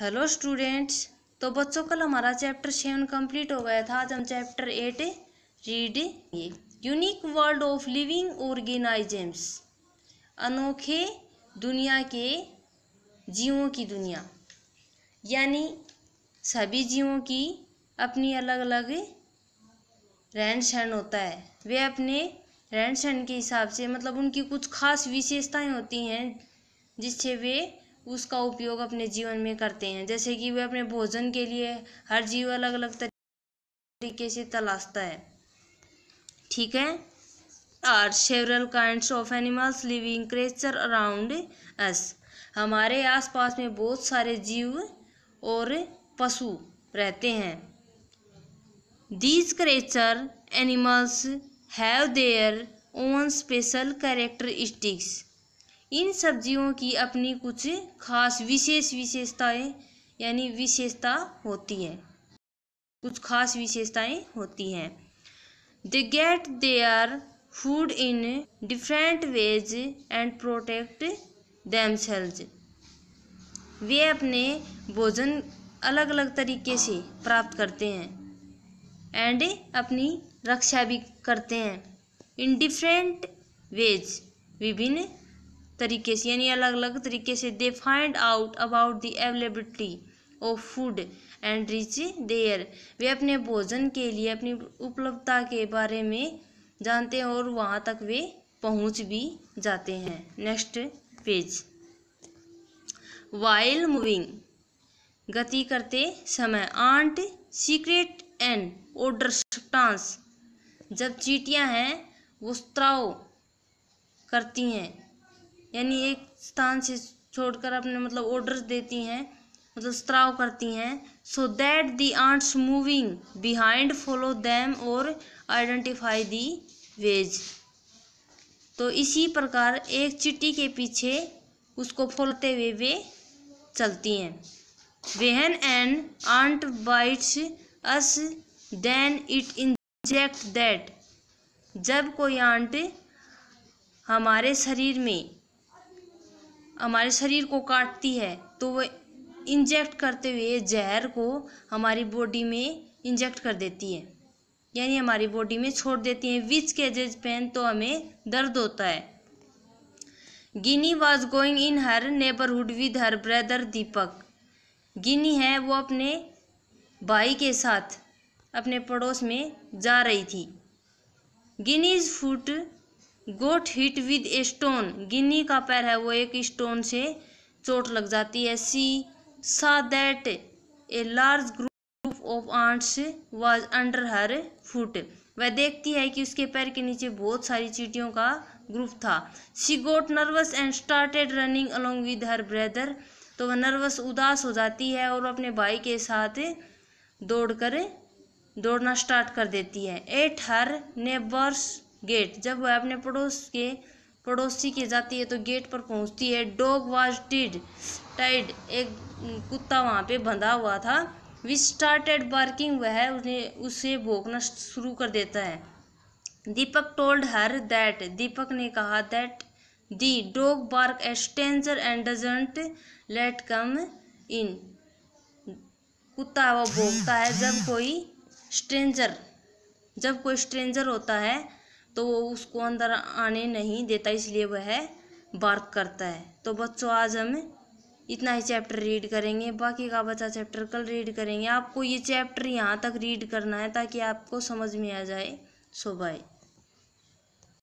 hello students तो बच्चों कल हमारा चैप्टर सेवन कंप्लीट हो गया था आज हम चैप्टर एट रीड ये unique world of living organisms अनोखे दुनिया के जीवों की दुनिया यानी सभी जीवों की अपनी अलग अलग रहन सहन होता है वे अपने रहन सहन के हिसाब से मतलब उनकी कुछ खास विशेषताएं होती हैं जिससे वे उसका उपयोग अपने जीवन में करते हैं जैसे कि वे अपने भोजन के लिए हर जीव अलग अलग तरीके से तलाशता है ठीक है are several kinds of animals living creature around us हमारे आसपास में बहुत सारे जीव और पशु रहते हैं these creature animals have their own special characteristics इन सब्जियों की अपनी कुछ खास विशेष विशेषताएं यानी विशेषता होती है कुछ खास विशेषताएं होती हैं they get their food in different ways and protect themselves वे अपने भोजन अलग अलग तरीके से प्राप्त करते हैं एंड अपनी रक्षा भी करते हैं इन डिफरेंट वेज विभिन्न तरीके से यानी अलग अलग तरीके से they find out about the availability of food and reach their वे अपने भोजन के लिए अपनी उपलब्धता के बारे में जानते हैं और वहाँ तक वे पहुँच भी जाते हैं नेक्स्ट पेज वाइल मूविंग गति करते समय ant secrete and odour stance जब चीटियाँ हैं वो स्त्राव करती हैं यानी एक स्थान से छोड़कर अपने मतलब ऑर्डर्स देती हैं मतलब स्त्राव करती हैं so that the ants moving behind follow them और आइडेंटिफाई दी वेज तो इसी प्रकार एक चिट्टी के पीछे उसको फोलते हुए वे चलती हैं when an ant bites us then it inject that जब कोई आंट हमारे शरीर में हमारे शरीर को काटती है तो वह इंजेक्ट करते हुए जहर को हमारी बॉडी में इंजेक्ट कर देती है यानी हमारी बॉडी में छोड़ देती है विच केजेज पेन तो हमें दर्द होता है Ginni was going in her neighbourhood with her brother Deepak Ginni है वो अपने भाई के साथ अपने पड़ोस में जा रही थी Ginni's foot got hit with a stone Ginni का पैर है वो एक स्टोन से चोट लग जाती है she saw that a large group of ants was under her foot वह देखती है कि उसके पैर के नीचे बहुत सारी चीटियों का ग्रुप था she got nervous and started running along with her brother तो वह नर्वस उदास हो जाती है और अपने भाई के साथ दौड़ कर दौड़ना स्टार्ट कर देती है एट हर नेबर्स गेट जब वह अपने पड़ोस के पड़ोसी के जाती है तो गेट पर पहुंचती है डॉग वाज डिड टाइड एक कुत्ता वहाँ पे बंधा हुआ था वि स्टार्टेड बार्किंग वह उन्हें उसे भोंकना शुरू कर देता है दीपक टोल्ड हर दैट दीपक ने कहा that the dog bark a stranger and doesn't let come in कुत्ता वो भोंकता है जब कोई स्ट्रेंजर जब कोई स्ट्रेंजर होता है तो वो उसको अंदर आने नहीं देता इसलिए वह बार्क करता है तो बच्चों आज हम इतना ही चैप्टर रीड करेंगे बाकी का बचा चैप्टर कल रीड करेंगे आपको ये चैप्टर यहाँ तक रीड करना है ताकि आपको समझ में आ जाए सो बाय